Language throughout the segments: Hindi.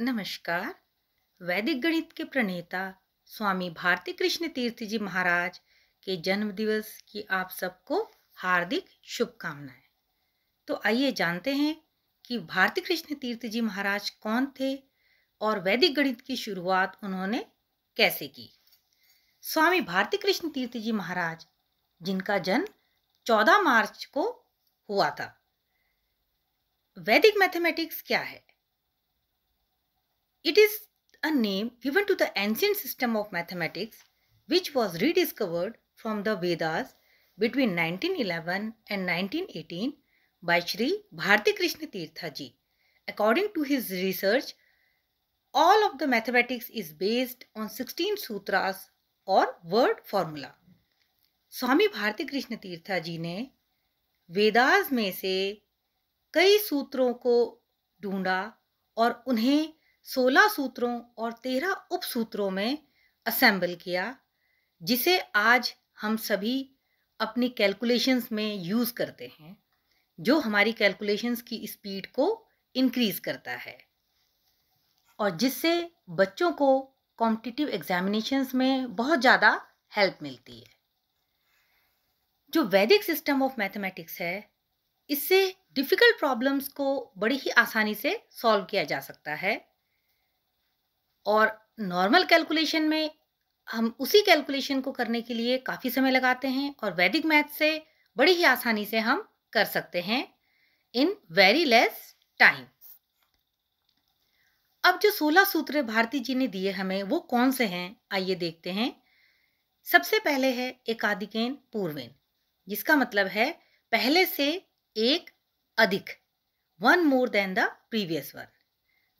नमस्कार वैदिक गणित के प्रणेता स्वामी भारती कृष्ण तीर्थ जी महाराज के जन्म दिवस की आप सबको हार्दिक शुभकामनाएं तो आइए जानते हैं कि भारती कृष्ण तीर्थ जी महाराज कौन थे और वैदिक गणित की शुरुआत उन्होंने कैसे की स्वामी भारती कृष्ण तीर्थ जी महाराज जिनका जन्म 14 मार्च को हुआ था वैदिक मैथमेटिक्स क्या है It is a name given to the ancient system of mathematics which was rediscovered from the Vedas between 1911 and 1918 by Shri Bharti Krishna Tirtha ji. According to his research, all of the mathematics is based on 16 sutras or word formula. स्वामी भारती कृष्ण तीर्था जी ने वेदास में से कई सूत्रों को ढूंढा और उन्हें सोलह सूत्रों और उप उपसूत्रों में असेंबल किया जिसे आज हम सभी अपनी कैलकुलेशंस में यूज़ करते हैं जो हमारी कैलकुलेशंस की स्पीड को इंक्रीज़ करता है और जिससे बच्चों को कॉम्पिटिटिव एग्जामिनेशंस में बहुत ज़्यादा हेल्प मिलती है जो वैदिक सिस्टम ऑफ मैथमेटिक्स है इससे डिफ़िकल्ट प्रॉब्लम्स को बड़ी ही आसानी से सॉल्व किया जा सकता है और नॉर्मल कैलकुलेशन में हम उसी कैलकुलेशन को करने के लिए काफ़ी समय लगाते हैं और वैदिक मैथ से बड़ी ही आसानी से हम कर सकते हैं इन वेरी लेस टाइम अब जो सोलह सूत्र भारती जी ने दिए हमें वो कौन से हैं आइए देखते हैं सबसे पहले है एकाधिकेन पूर्वेन जिसका मतलब है पहले से एक अधिक one more than the previous one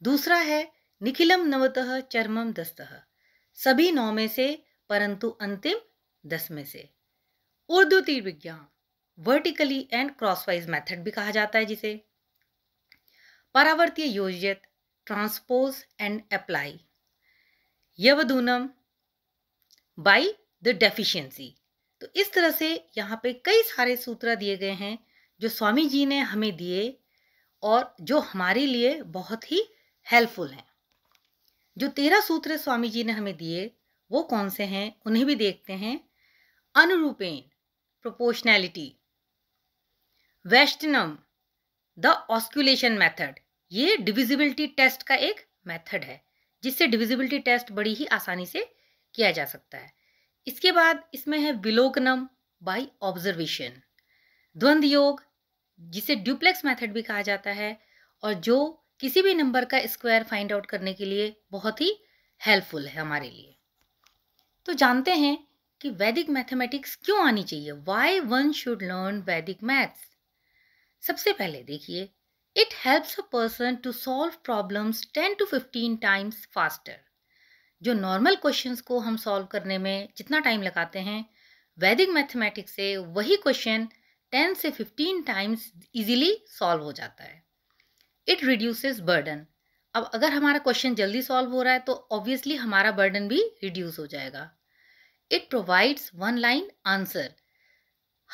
दूसरा है निखिलम नवतः चरमम दस्तः सभी नौ में से परंतु अंतिम दस में से उर्दू तीर विज्ञान वर्टिकली एंड क्रॉसवाइज मेथड भी कहा जाता है जिसे परावर्तीय योजित transpose and apply Yavadunam by the deficiency तो इस तरह से यहाँ पे कई सारे सूत्र दिए गए हैं जो स्वामी जी ने हमें दिए और जो हमारे लिए बहुत ही हेल्पफुल हैं जो तेरह सूत्र स्वामी जी ने हमें दिए वो कौन से हैं उन्हें भी देखते हैं Anurupyena proportionality Vestanam the osculation method ये डिविजिबिलिटी टेस्ट का एक मेथड है जिससे डिविजिबिलिटी टेस्ट बड़ी ही आसानी से किया जा सकता है इसके बाद इसमें है विलोकनम बाय ऑब्जर्वेशन द्वंद्व योग जिसे ड्यूप्लेक्स मेथड भी कहा जाता है और जो किसी भी नंबर का स्क्वायर फाइंड आउट करने के लिए बहुत ही हेल्पफुल है हमारे लिए तो जानते हैं कि वैदिक मैथमेटिक्स क्यों आनी चाहिए why one should learn Vedic maths सबसे पहले देखिए it helps a person to solve problems ten to fifteen times faster जो नॉर्मल क्वेश्चंस को हम सॉल्व करने में जितना टाइम लगाते हैं वैदिक मैथमेटिक्स से वही क्वेश्चन टेन से फिफ्टीन टाइम्स इजीली सॉल्व हो जाता है इट रिड्यूसेस बर्डन अब अगर हमारा क्वेश्चन जल्दी सॉल्व हो रहा है तो ऑब्वियसली हमारा बर्डन भी रिड्यूस हो जाएगा it provides one line answer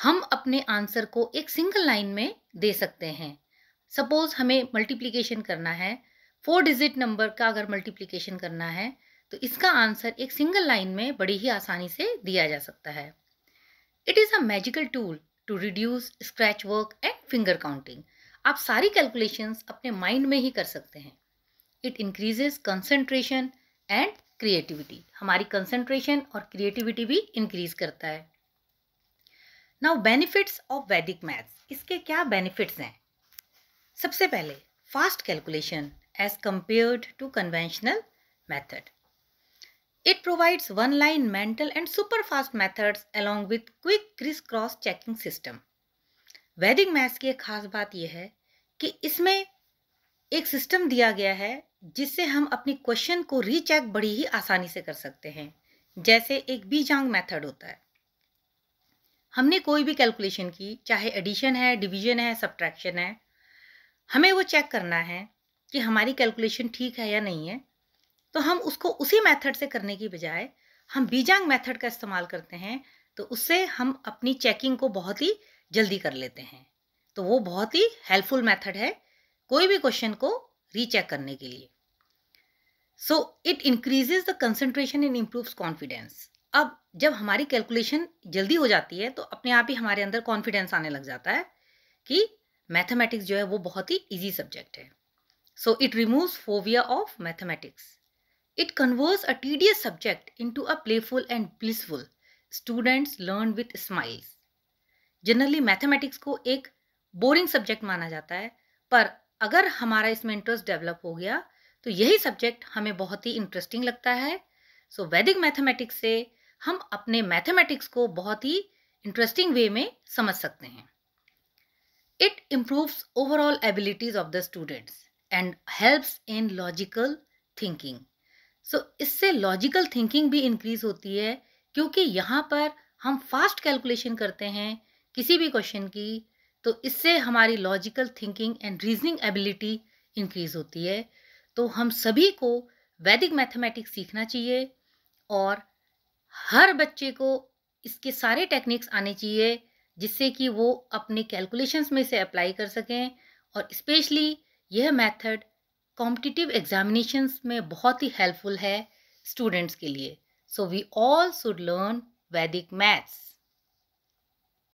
हम अपने आंसर को एक सिंगल लाइन में दे सकते हैं सपोज हमें मल्टीप्लीकेशन करना है फोर डिजिट नंबर का अगर मल्टीप्लीकेशन करना है तो इसका आंसर एक सिंगल लाइन में बड़ी ही आसानी से दिया जा सकता है it is a magical tool to reduce scratch work and finger counting आप सारी कैलकुलेशंस अपने माइंड में ही कर सकते हैं it increases concentration and creativity हमारी कंसंट्रेशन और क्रिएटिविटी भी इंक्रीज करता है now benefits of Vedic maths इसके क्या बेनिफिट्स हैं सबसे पहले fast calculation as compared to conventional method it provides one line mental and super fast methods along with quick cris cross checking system Vedic maths की एक खास बात यह है कि इसमें एक सिस्टम दिया गया है जिससे हम अपनी क्वेश्चन को रीचेक बड़ी ही आसानी से कर सकते हैं जैसे एक बीजांग मेथड होता है हमने कोई भी कैलकुलेशन की चाहे एडिशन है डिवीजन है सब्ट्रैक्शन है हमें वो चेक करना है कि हमारी कैलकुलेशन ठीक है या नहीं है तो हम उसको उसी मेथड से करने की बजाय हम बीजांग मेथड का इस्तेमाल करते हैं तो उससे हम अपनी चेकिंग को बहुत ही जल्दी कर लेते हैं तो वो बहुत ही हेल्पफुल मेथड है कोई भी क्वेश्चन को रीचेक करने के लिए so it increases the concentration in improves confidence अब जब हमारी कैलकुलेशन जल्दी हो जाती है तो अपने आप ही हमारे अंदर कॉन्फिडेंस आने लग जाता है कि मैथमेटिक्स जो है वो बहुत ही ईजी सब्जेक्ट है so it removes phobia of mathematics it converts a tedious subject to a playful and blissful students learn with smiles generally mathematics को एक बोरिंग सब्जेक्ट माना जाता है पर अगर हमारा इसमें इंटरेस्ट डेवलप हो गया तो यही सब्जेक्ट हमें बहुत ही इंटरेस्टिंग लगता है सो वैदिक मैथमेटिक्स से हम अपने मैथमेटिक्स को बहुत ही इंटरेस्टिंग वे में समझ सकते हैं it improves overall abilities of the students and helps in logical thinking so इससे लॉजिकल थिंकिंग भी इंक्रीज होती है क्योंकि यहाँ पर हम फास्ट कैलकुलेशन करते हैं किसी भी क्वेश्चन की तो इससे हमारी logical thinking and reasoning ability increase होती है तो हम सभी को वैदिक मैथमेटिक्स सीखना चाहिए और हर बच्चे को इसके सारे टेक्निक्स आने चाहिए जिससे कि वो अपने कैलकुलेशंस में से अप्लाई कर सकें और स्पेशली यह मेथड कॉम्पिटिटिव एग्जामिनेशंस में बहुत ही हेल्पफुल है स्टूडेंट्स के लिए so we all should learn Vedic maths